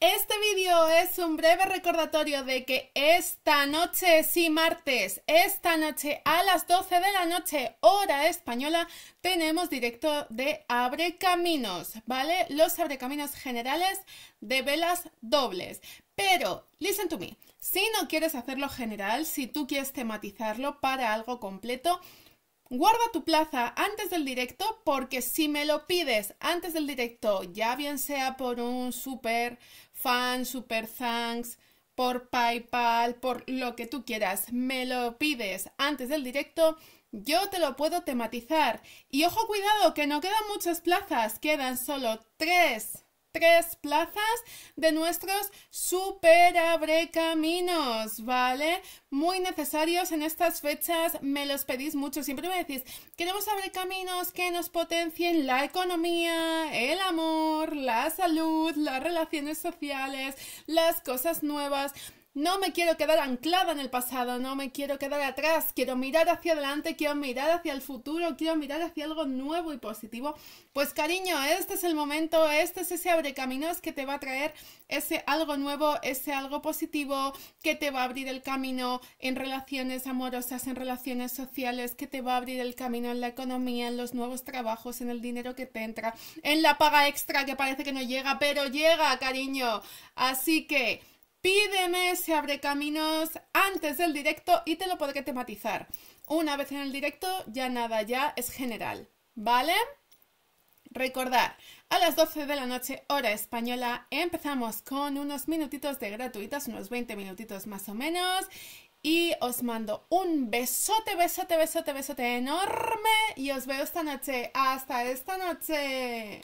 Este vídeo es un breve recordatorio de que esta noche, sí martes, esta noche a las 12 de la noche, hora española, tenemos directo de Abre Caminos, ¿vale? Los Abre Caminos generales de velas dobles. Pero, listen to me, si no quieres hacerlo general, si tú quieres tematizarlo para algo completo, Guarda tu plaza antes del directo porque si me lo pides antes del directo, ya bien sea por un super fan, super thanks, por PayPal, por lo que tú quieras, me lo pides antes del directo, yo te lo puedo tematizar. Y ojo cuidado, que no quedan muchas plazas, quedan solo tres tres plazas de nuestros super abre caminos, ¿vale? Muy necesarios en estas fechas, me los pedís mucho. Siempre me decís, queremos abrir caminos que nos potencien la economía, el amor, la salud, las relaciones sociales, las cosas nuevas. No me quiero quedar anclada en el pasado, no me quiero quedar atrás, quiero mirar hacia adelante, quiero mirar hacia el futuro, quiero mirar hacia algo nuevo y positivo. Pues cariño, este es el momento, este es ese abre caminos que te va a traer ese algo nuevo, ese algo positivo, que te va a abrir el camino en relaciones amorosas, en relaciones sociales, que te va a abrir el camino en la economía, en los nuevos trabajos, en el dinero que te entra, en la paga extra que parece que no llega, pero llega, cariño. Así que... Pídeme, se abre caminos antes del directo y te lo podré tematizar. Una vez en el directo, ya nada, ya es general, ¿vale? Recordad, a las 12 de la noche, hora española, empezamos con unos minutitos de gratuitas, unos 20 minutitos más o menos, y os mando un besote, besote, besote, besote enorme, y os veo esta noche. ¡Hasta esta noche!